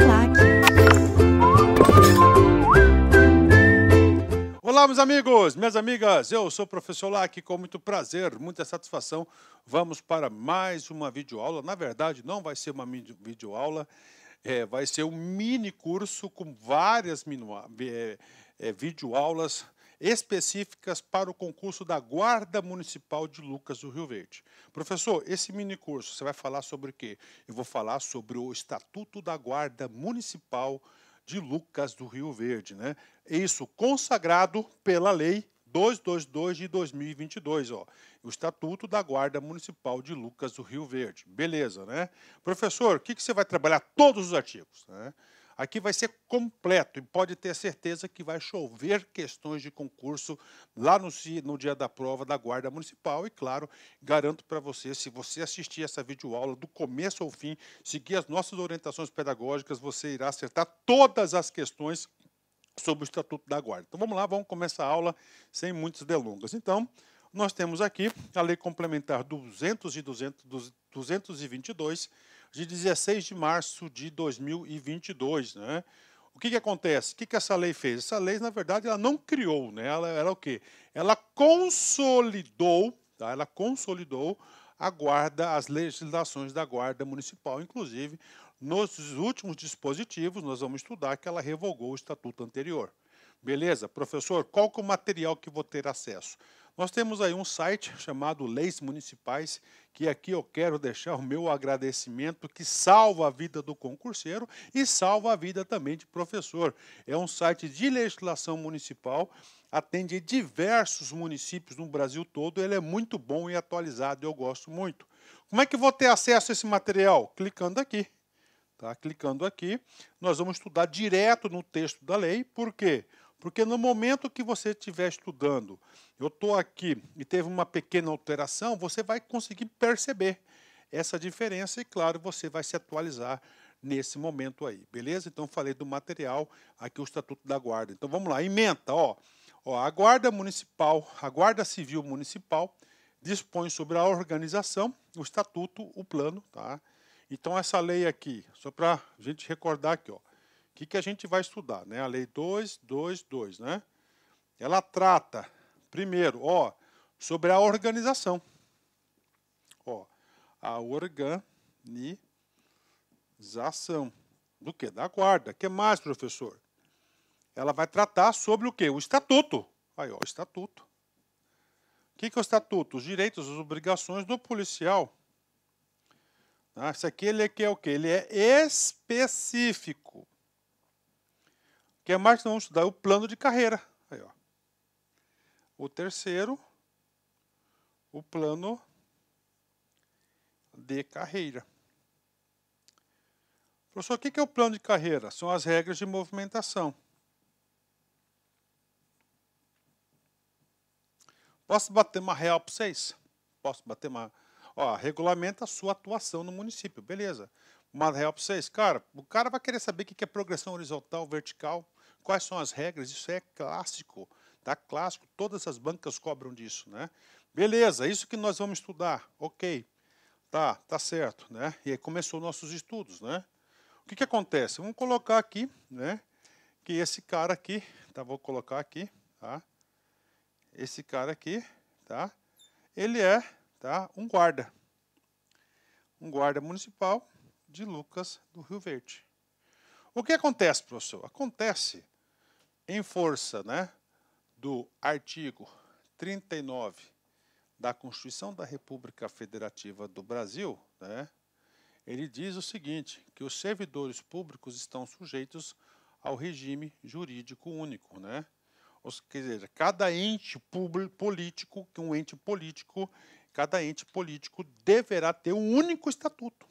Claque. Olá, meus amigos, minhas amigas, eu sou o professor e com muito prazer, muita satisfação, vamos para mais uma videoaula. Na verdade, não vai ser uma videoaula, é, vai ser um mini curso com várias é, é, videoaulas específicas para o concurso da Guarda Municipal de Lucas do Rio Verde. Professor, esse mini curso, você vai falar sobre o quê? Eu vou falar sobre o Estatuto da Guarda Municipal de Lucas do Rio Verde, né? É isso consagrado pela lei 222 de 2022, ó, o Estatuto da Guarda Municipal de Lucas do Rio Verde. Beleza, né? Professor, o que, que você vai trabalhar? Todos os artigos, né? Aqui vai ser completo e pode ter certeza que vai chover questões de concurso lá no, no dia da prova da Guarda Municipal. E, claro, garanto para você, se você assistir essa videoaula do começo ao fim, seguir as nossas orientações pedagógicas, você irá acertar todas as questões sobre o Estatuto da Guarda. Então, vamos lá, vamos começar a aula sem muitas delongas. Então, nós temos aqui a Lei Complementar 200 e 200, 222, de 16 de março de 2022, né? O que, que acontece? O que, que essa lei fez? Essa lei, na verdade, ela não criou, né? Ela era o quê? Ela consolidou, tá? Ela consolidou a guarda, as legislações da guarda municipal, inclusive nos últimos dispositivos nós vamos estudar que ela revogou o estatuto anterior. Beleza, professor? Qual que é o material que vou ter acesso? Nós temos aí um site chamado Leis Municipais, que aqui eu quero deixar o meu agradecimento, que salva a vida do concurseiro e salva a vida também de professor. É um site de legislação municipal, atende diversos municípios no Brasil todo, ele é muito bom e atualizado, eu gosto muito. Como é que vou ter acesso a esse material? Clicando aqui. Tá? Clicando aqui, nós vamos estudar direto no texto da lei, por quê? Porque no momento que você estiver estudando, eu estou aqui e teve uma pequena alteração, você vai conseguir perceber essa diferença e, claro, você vai se atualizar nesse momento aí, beleza? Então falei do material, aqui o Estatuto da Guarda. Então vamos lá, ementa, ó. ó a Guarda Municipal, a Guarda Civil Municipal dispõe sobre a organização, o estatuto, o plano, tá? Então essa lei aqui, só para a gente recordar aqui, ó que, que a gente vai estudar? Né? A Lei 222, né? Ela trata, primeiro, ó, sobre a organização. Ó, a organização. Do que? Da guarda. O que mais, professor? Ela vai tratar sobre o quê? O estatuto. Aí, ó, o estatuto. O que, que é o estatuto? Os direitos, as obrigações do policial. Ah, isso aqui ele é, que é o quê? Ele é específico que é mais não nós vamos estudar? o plano de carreira. Aí, ó. O terceiro, o plano de carreira. Professor, o que é o plano de carreira? São as regras de movimentação. Posso bater uma real para vocês? Posso bater uma. Ó, regulamenta a sua atuação no município, beleza uma real para vocês. Cara, o cara vai querer saber o que é progressão horizontal, vertical, quais são as regras, isso é clássico, tá? Clássico, todas as bancas cobram disso, né? Beleza, isso que nós vamos estudar, ok. Tá, tá certo, né? E aí começou nossos estudos, né? O que que acontece? Vamos colocar aqui, né? Que esse cara aqui, tá? Vou colocar aqui, tá? Esse cara aqui, tá? Ele é, tá? Um guarda. Um guarda municipal, de Lucas do Rio Verde. O que acontece, professor? Acontece em força né, do artigo 39 da Constituição da República Federativa do Brasil, né, ele diz o seguinte, que os servidores públicos estão sujeitos ao regime jurídico único. Né? quer dizer, cada ente político, um ente político, cada ente político deverá ter um único estatuto.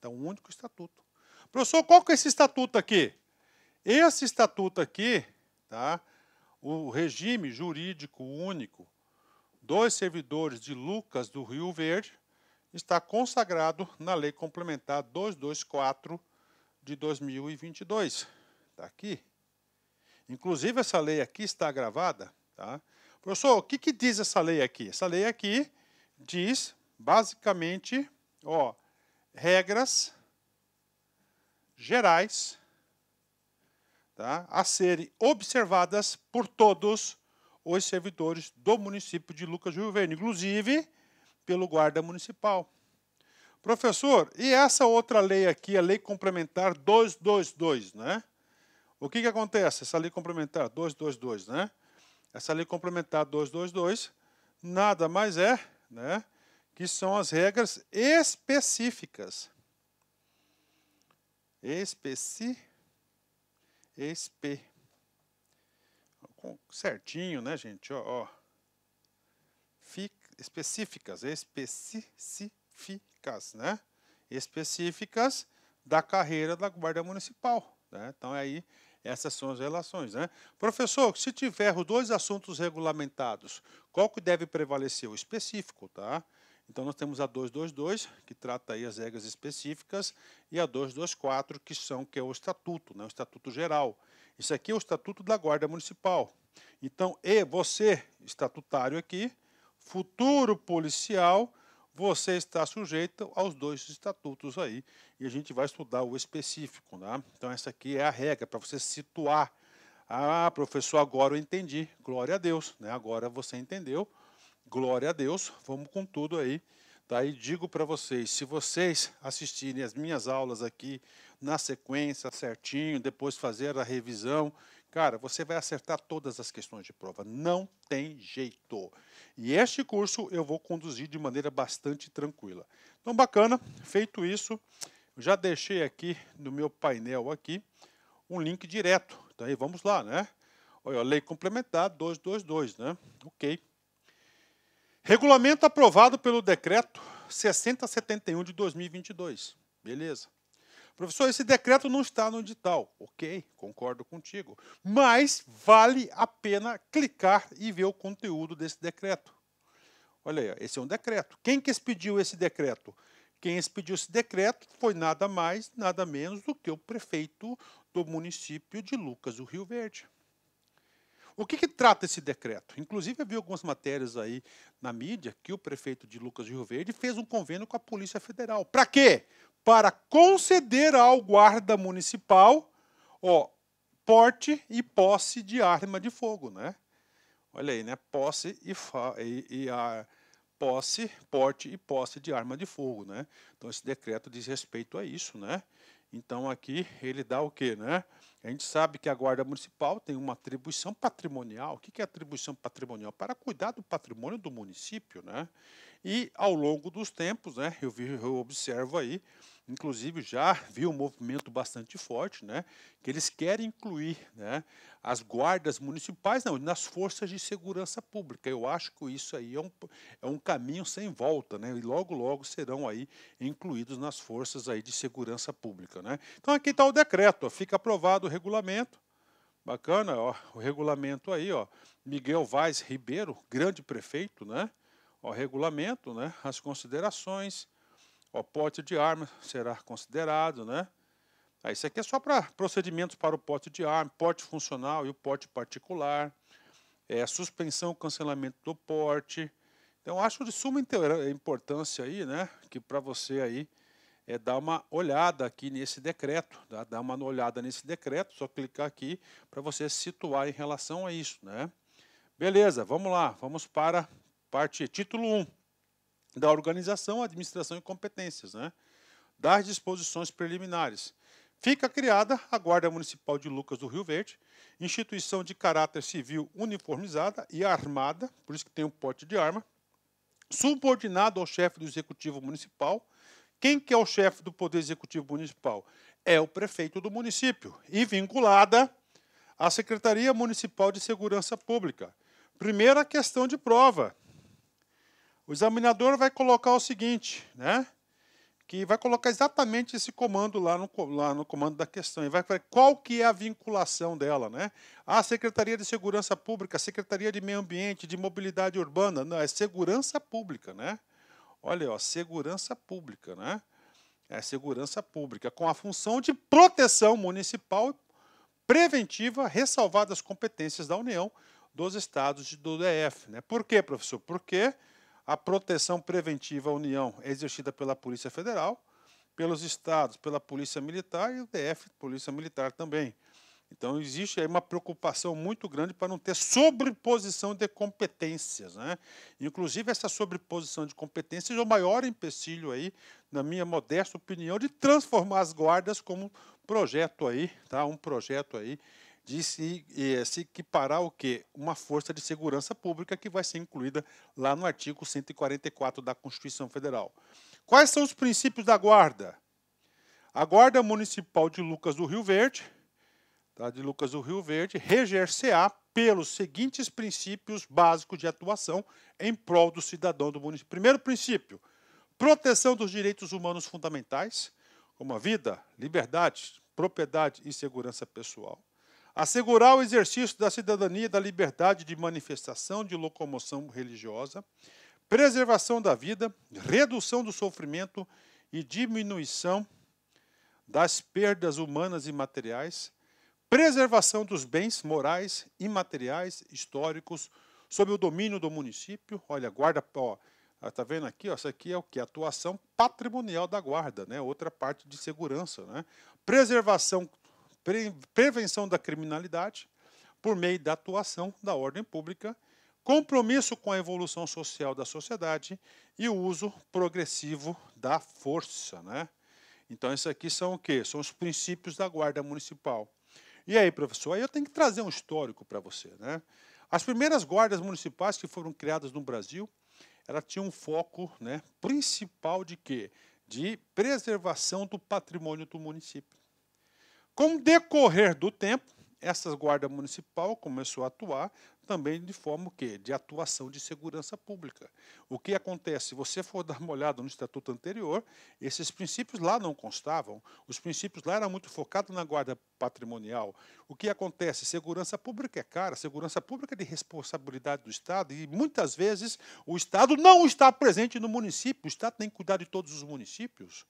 Então um único estatuto. Professor, qual que é esse estatuto aqui? Esse estatuto aqui, tá? o regime jurídico único dos servidores de Lucas do Rio Verde está consagrado na Lei Complementar 224 de 2022. Está aqui. Inclusive, essa lei aqui está gravada. Tá? Professor, o que, que diz essa lei aqui? Essa lei aqui diz, basicamente, ó, regras gerais tá, a serem observadas por todos os servidores do município de Lucas do Rio Verde, inclusive pelo guarda municipal. Professor, e essa outra lei aqui, a lei complementar 222, né? O que, que acontece? Essa lei complementar 222, né? Essa lei complementar 222 nada mais é, né? que são as regras específicas. Especi, espe. Certinho, né, gente? Ó, ó. Fic, específicas, específicas, né? Específicas da carreira da Guarda Municipal. Né? Então, aí essas são as relações, né? Professor, se tiver os dois assuntos regulamentados, qual que deve prevalecer? O específico, tá? Então nós temos a 222, que trata aí as regras específicas, e a 224, que são que é o estatuto, né, o estatuto geral. Isso aqui é o estatuto da Guarda Municipal. Então, e você, estatutário aqui, futuro policial, você está sujeito aos dois estatutos aí, e a gente vai estudar o específico, né? Então essa aqui é a regra para você situar. Ah, professor, agora eu entendi. Glória a Deus, né? Agora você entendeu Glória a Deus, vamos com tudo aí. Tá? E digo para vocês, se vocês assistirem as minhas aulas aqui na sequência, certinho, depois fazer a revisão, cara, você vai acertar todas as questões de prova. Não tem jeito. E este curso eu vou conduzir de maneira bastante tranquila. Então, bacana, feito isso, já deixei aqui no meu painel aqui um link direto. Daí tá vamos lá, né? Olha, lei complementar 222, né? Ok. Regulamento aprovado pelo decreto 6071 de 2022. Beleza. Professor, esse decreto não está no edital. Ok, concordo contigo. Mas vale a pena clicar e ver o conteúdo desse decreto. Olha aí, esse é um decreto. Quem que expediu esse decreto? Quem expediu esse decreto foi nada mais, nada menos do que o prefeito do município de Lucas do Rio Verde. O que, que, trata esse decreto? Inclusive, havia algumas matérias aí na mídia que o prefeito de Lucas de Rio Verde fez um convênio com a Polícia Federal. Para quê? Para conceder ao guarda municipal ó, porte e posse de arma de fogo, né? Olha aí, né? Posse e, e, e a posse, porte e posse de arma de fogo, né? Então esse decreto diz respeito a isso, né? Então aqui ele dá o quê, né? A gente sabe que a Guarda Municipal tem uma atribuição patrimonial. O que é atribuição patrimonial? Para cuidar do patrimônio do município. Né? E, ao longo dos tempos, né, eu, vi, eu observo aí inclusive já viu um movimento bastante forte, né, que eles querem incluir né, as guardas municipais não, nas forças de segurança pública. Eu acho que isso aí é um, é um caminho sem volta, né, e logo, logo serão aí incluídos nas forças aí de segurança pública. Né. Então aqui está o decreto, ó, fica aprovado o regulamento, bacana, ó, o regulamento aí, ó, Miguel Vaz Ribeiro, grande prefeito, né, o regulamento, né, as considerações, o porte de arma será considerado, né? Ah, isso aqui é só para procedimentos para o porte de arma, porte funcional e o porte particular, é, suspensão, cancelamento do porte. Então, acho de suma importância aí, né, que para você aí é dar uma olhada aqui nesse decreto, tá? dar uma olhada nesse decreto, só clicar aqui para você situar em relação a isso, né? Beleza, vamos lá, vamos para parte título 1 da organização, administração e competências, né? das disposições preliminares. Fica criada a Guarda Municipal de Lucas do Rio Verde, instituição de caráter civil uniformizada e armada, por isso que tem um porte de arma, subordinado ao chefe do Executivo Municipal. Quem que é o chefe do Poder Executivo Municipal? É o prefeito do município e vinculada à Secretaria Municipal de Segurança Pública. Primeira questão de prova, o examinador vai colocar o seguinte, né? Que vai colocar exatamente esse comando lá no, lá no comando da questão. E vai qual que é a vinculação dela, né? A Secretaria de Segurança Pública, Secretaria de Meio Ambiente, de Mobilidade Urbana, não, é segurança pública, né? Olha, ó, segurança pública, né? É segurança pública, com a função de proteção municipal preventiva, ressalvadas as competências da União, dos estados e do DF. Né? Por quê, professor? Porque a proteção preventiva à União é exercida pela Polícia Federal, pelos estados, pela Polícia Militar e o DF, Polícia Militar também. Então, existe aí uma preocupação muito grande para não ter sobreposição de competências. Né? Inclusive, essa sobreposição de competências é o maior empecilho aí, na minha modesta opinião, de transformar as guardas como projeto aí, tá? um projeto aí de se, eh, se equiparar o quê? Uma força de segurança pública que vai ser incluída lá no artigo 144 da Constituição Federal. Quais são os princípios da guarda? A Guarda Municipal de Lucas do Rio Verde, tá, de Lucas do Rio Verde, reger-se-á pelos seguintes princípios básicos de atuação em prol do cidadão do município. Primeiro princípio, proteção dos direitos humanos fundamentais, como a vida, liberdade, propriedade e segurança pessoal assegurar o exercício da cidadania e da liberdade de manifestação, de locomoção religiosa, preservação da vida, redução do sofrimento e diminuição das perdas humanas e materiais, preservação dos bens morais, imateriais, históricos, sob o domínio do município. Olha, guarda, ó, tá vendo aqui, ó, isso aqui é o que atuação patrimonial da guarda, né? Outra parte de segurança, né? Preservação prevenção da criminalidade por meio da atuação da ordem pública, compromisso com a evolução social da sociedade e o uso progressivo da força. Né? Então, isso aqui são o quê? São os princípios da Guarda Municipal. E aí, professor, aí eu tenho que trazer um histórico para você. Né? As primeiras guardas municipais que foram criadas no Brasil, ela tinha um foco né, principal de quê? De preservação do patrimônio do município. Com o decorrer do tempo, essa guarda municipal começou a atuar também de forma o quê? de atuação de segurança pública. O que acontece? Se você for dar uma olhada no estatuto anterior, esses princípios lá não constavam. Os princípios lá eram muito focados na guarda patrimonial. O que acontece? Segurança pública é cara, segurança pública é de responsabilidade do Estado e muitas vezes o Estado não está presente no município. O Estado tem que cuidar de todos os municípios.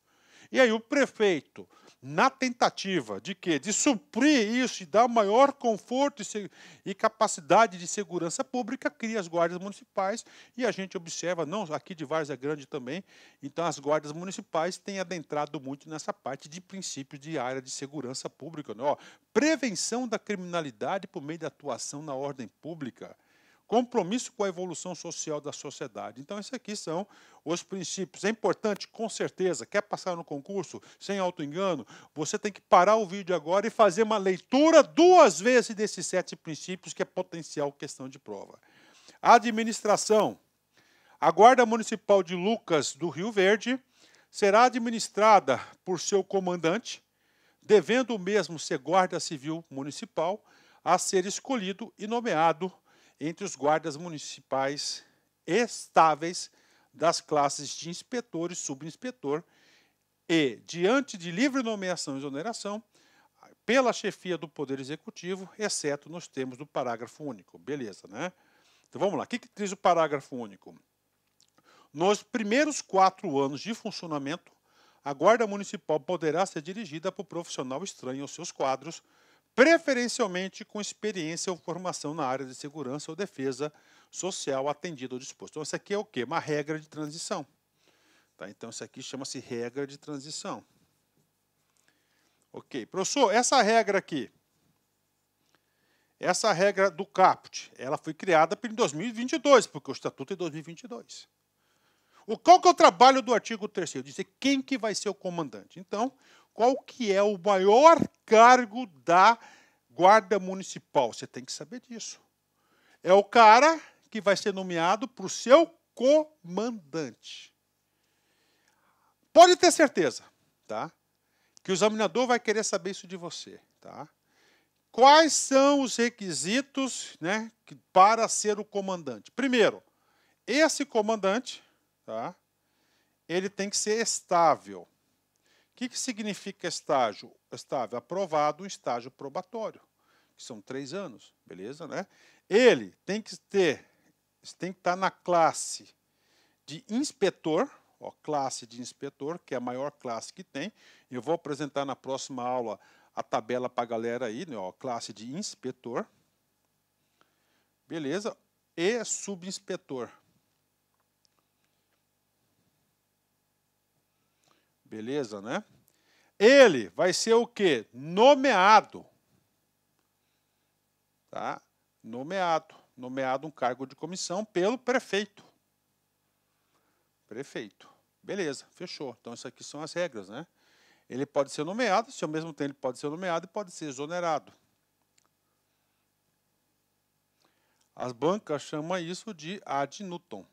E aí o prefeito, na tentativa de quê de suprir isso e dar maior conforto e, e, capacidade de segurança pública, cria as guardas municipais e a gente observa, não aqui de Várzea é Grande também, então as guardas municipais têm adentrado muito nessa parte de princípios de área de segurança pública, né? Ó, prevenção da criminalidade por meio da atuação na ordem pública compromisso com a evolução social da sociedade. Então, esses aqui são os princípios. É importante, com certeza, quer passar no concurso, sem auto-engano, você tem que parar o vídeo agora e fazer uma leitura duas vezes desses sete princípios, que é potencial questão de prova. Administração. A Guarda Municipal de Lucas do Rio Verde será administrada por seu comandante, devendo o mesmo ser guarda civil municipal, a ser escolhido e nomeado entre os guardas municipais estáveis das classes de inspetor e subinspetor e, diante de livre nomeação e exoneração, pela chefia do Poder Executivo, exceto nos termos do parágrafo único. Beleza, né? Então vamos lá. O que, que diz o parágrafo único? Nos primeiros quatro anos de funcionamento, a Guarda Municipal poderá ser dirigida por profissional estranho aos seus quadros, preferencialmente com experiência ou formação na área de segurança ou defesa social atendida ou disposto. Então, isso aqui é o quê? Uma regra de transição. Tá? Então, isso aqui chama-se regra de transição. Ok. Professor, essa regra aqui, essa regra do CAPT, ela foi criada em 2022, porque o Estatuto é 2022. O, qual que é o trabalho do artigo 3 Dizer quem que vai ser o comandante. Então, qual que é o maior cargo da guarda municipal. Você tem que saber disso. É o cara que vai ser nomeado para o seu comandante. Pode ter certeza, tá? Que o examinador vai querer saber isso de você, tá? Quais são os requisitos, né, para ser o comandante? Primeiro, esse comandante, tá? Ele tem que ser estável que, que significa estágio? Estável aprovado, estágio probatório, que são três anos, beleza, né? Ele tem que ter, tem que estar na classe de inspetor, ó, classe de inspetor, que é a maior classe que tem. Eu vou apresentar na próxima aula a tabela para a galera aí, né, ó, classe de inspetor, beleza, e subinspetor. Beleza, né? Ele vai ser o quê? Nomeado. Tá? Nomeado. Nomeado um cargo de comissão pelo prefeito. Prefeito. Beleza, fechou. Então, isso aqui são as regras, né? Ele pode ser nomeado, se ao mesmo tempo ele pode ser nomeado e pode ser exonerado. As bancas chamam isso de ad nutum.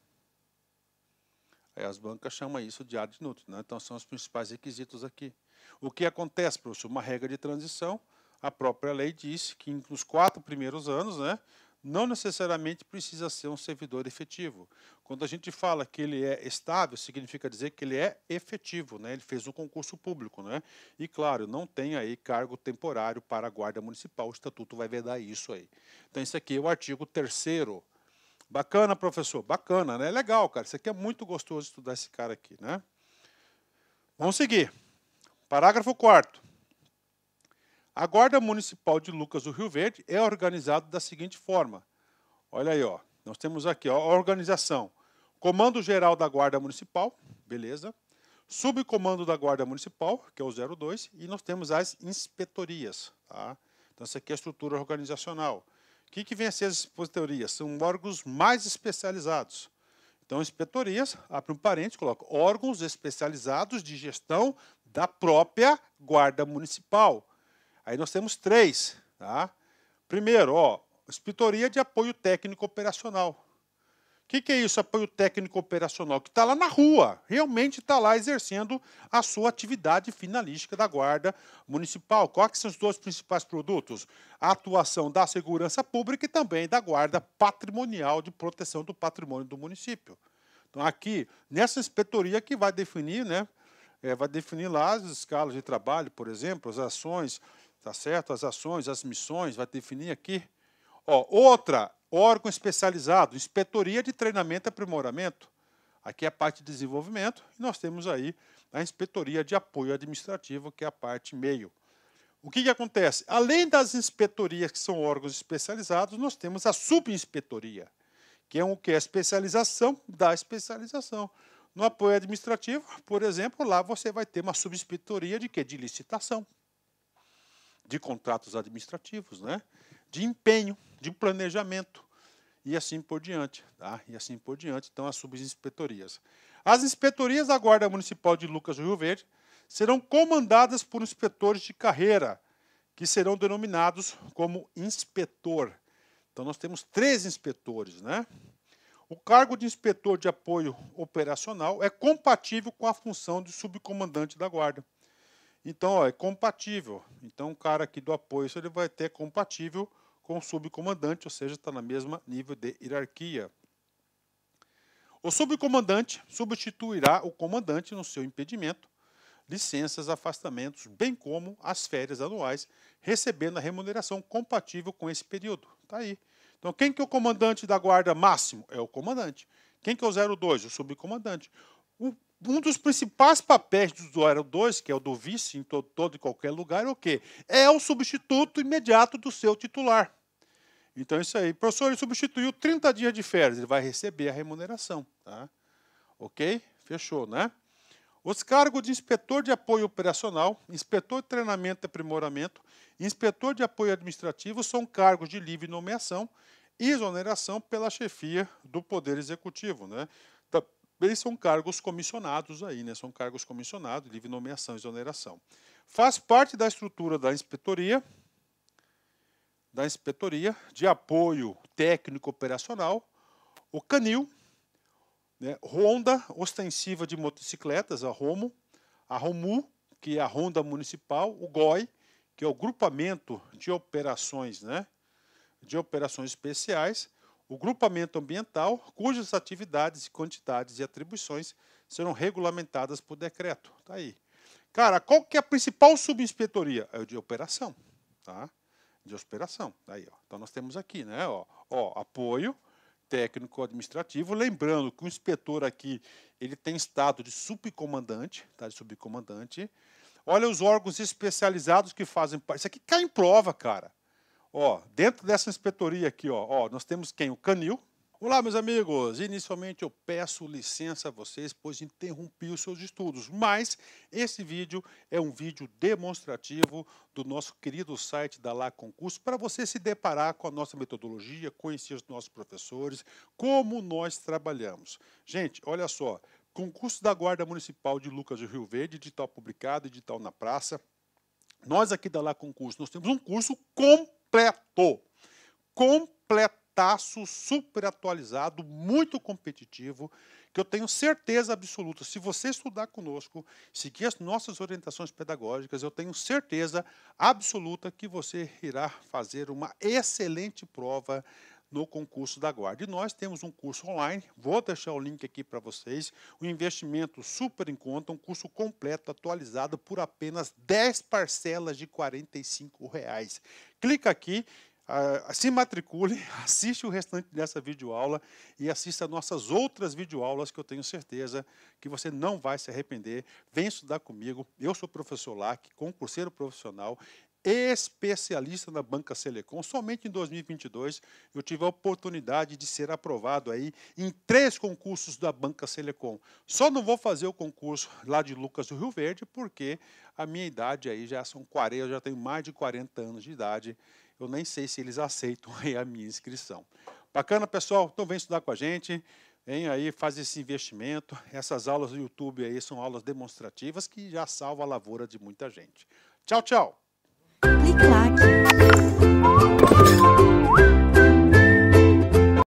É, as bancas chamam isso de ad Né? Então, são os principais requisitos aqui. O que acontece, professor? Uma regra de transição, a própria lei diz que nos quatro primeiros anos, né, não necessariamente precisa ser um servidor efetivo. Quando a gente fala que ele é estável, significa dizer que ele é efetivo, né? ele fez um concurso público. Né? E, claro, não tem aí cargo temporário para a Guarda Municipal, o Estatuto vai vedar isso aí. Então, isso aqui é o artigo 3 Bacana, professor. Bacana, né? Legal, cara. Isso aqui é muito gostoso estudar esse cara aqui, né? Vamos seguir. Parágrafo 4 A Guarda Municipal de Lucas do Rio Verde é organizada da seguinte forma. Olha aí, ó. Nós temos aqui ó, a organização. Comando Geral da Guarda Municipal, beleza? Subcomando da Guarda Municipal, que é o 02, e nós temos as inspetorias tá? Então, essa aqui é a estrutura organizacional. O que, que vem a ser as inspectorias? São órgãos mais especializados. Então, inspetorias, abre um parênteses, coloca órgãos especializados de gestão da própria guarda municipal. Aí nós temos três. Tá? Primeiro, ó, inspetoria de apoio técnico operacional. O que, que, é isso? Apoio é técnico operacional, que está lá na rua, realmente está lá exercendo a sua atividade finalística da Guarda Municipal. Quais são os dois principais produtos? A atuação da segurança pública e também da Guarda Patrimonial de Proteção do Patrimônio do município. Então, aqui, nessa inspetoria que vai definir, né? É, vai definir lá as escalas de trabalho, por exemplo, as ações, tá certo? As ações, as missões, vai definir aqui. Ó, outra órgão especializado, inspetoria de treinamento e aprimoramento. Aqui é a parte de desenvolvimento e nós temos aí a inspetoria de apoio administrativo, que é a parte meio. O que, que acontece? Além das inspetorias que são órgãos especializados, nós temos a subinspetoria, que é o que é a especialização da especialização. No apoio administrativo, por exemplo, lá você vai ter uma subinspetoria de quê? De licitação, de contratos administrativos, né? de empenho, de planejamento e assim por diante, tá? E assim por diante, então as subinspetorias. As inspetorias da Guarda Municipal de Lucas do Rio Verde serão comandadas por inspetores de carreira, que serão denominados como inspetor. Então nós temos três inspetores, né? O cargo de inspetor de apoio operacional é compatível com a função de subcomandante da Guarda. Então, ó, é compatível. Então, o cara aqui do apoio ele vai ter é compatível com o subcomandante, ou seja, está na mesma nível de hierarquia. O subcomandante substituirá o comandante no seu impedimento, licenças, afastamentos, bem como as férias anuais, recebendo a remuneração compatível com esse período. Tá aí. Então, quem que é o comandante da guarda máximo? É o comandante. Quem que é o 02? O subcomandante. O um dos principais papéis do usuário 2, que é o do vice em todo, todo e qualquer lugar, é o quê? É o substituto imediato do seu titular. Então, isso aí. Professor, ele substituiu 30 dias de férias, ele vai receber a remuneração. Tá? Ok? Fechou, né? Os cargos de inspetor de apoio operacional, inspetor de treinamento e aprimoramento, inspetor de apoio administrativo são cargos de livre nomeação e exoneração pela chefia do Poder Executivo, né? Eles são cargos comissionados aí, né? São cargos comissionados, livre nomeação, e exoneração. Faz parte da estrutura da inspetoria, da inspetoria de apoio técnico operacional, o canil, né? ronda ostensiva de motocicletas, a Romo, a Romu, que é a ronda municipal, o GOI, que é o grupamento de operações, né? De operações especiais o grupamento ambiental, cujas atividades, quantidades e atribuições serão regulamentadas por decreto. Tá aí. Cara, qual que é a principal subinspetoria? É o de operação, tá? De operação. Tá aí, ó. Então nós temos aqui, né, ó, ó, apoio técnico administrativo, lembrando que o inspetor aqui, ele tem estado de subcomandante, tá? De subcomandante. Olha os órgãos especializados que fazem parte. Isso aqui cai em prova, cara. Ó, dentro dessa inspetoria aqui, ó, ó, nós temos quem? O Canil. Olá, meus amigos. Inicialmente eu peço licença a vocês, pois interrompi os seus estudos, mas esse vídeo é um vídeo demonstrativo do nosso querido site da Lá Concurso para você se deparar com a nossa metodologia, conhecer os nossos professores, como nós trabalhamos. Gente, olha só, concurso da Guarda Municipal de Lucas do Rio Verde, edital publicado, edital na praça. Nós aqui da Lá Concurso, nós temos um curso completo completo. Completaço, super atualizado, muito competitivo, que eu tenho certeza absoluta. Se você estudar conosco, seguir as nossas orientações pedagógicas, eu tenho certeza absoluta que você irá fazer uma excelente prova no concurso da Guarda. E nós temos um curso online, vou deixar o link aqui para vocês, um investimento super em conta, um curso completo, atualizado, por apenas 10 parcelas de R$ 45. Reais. Clica aqui, Uh, se matricule, assiste o restante dessa videoaula e assista nossas outras videoaulas que eu tenho certeza que você não vai se arrepender. Vem estudar comigo. Eu sou professor LAC, concurseiro profissional especialista na Banca Selecom. Somente em 2022 eu tive a oportunidade de ser aprovado aí em três concursos da Banca Selecom. Só não vou fazer o concurso lá de Lucas do Rio Verde porque a minha idade aí já são 40, eu já tenho mais de 40 anos de idade. Eu nem sei se eles aceitam a minha inscrição. Bacana, pessoal? Então vem estudar com a gente. Vem aí, faz esse investimento. Essas aulas do YouTube aí são aulas demonstrativas que já salva a lavoura de muita gente. Tchau, tchau! clic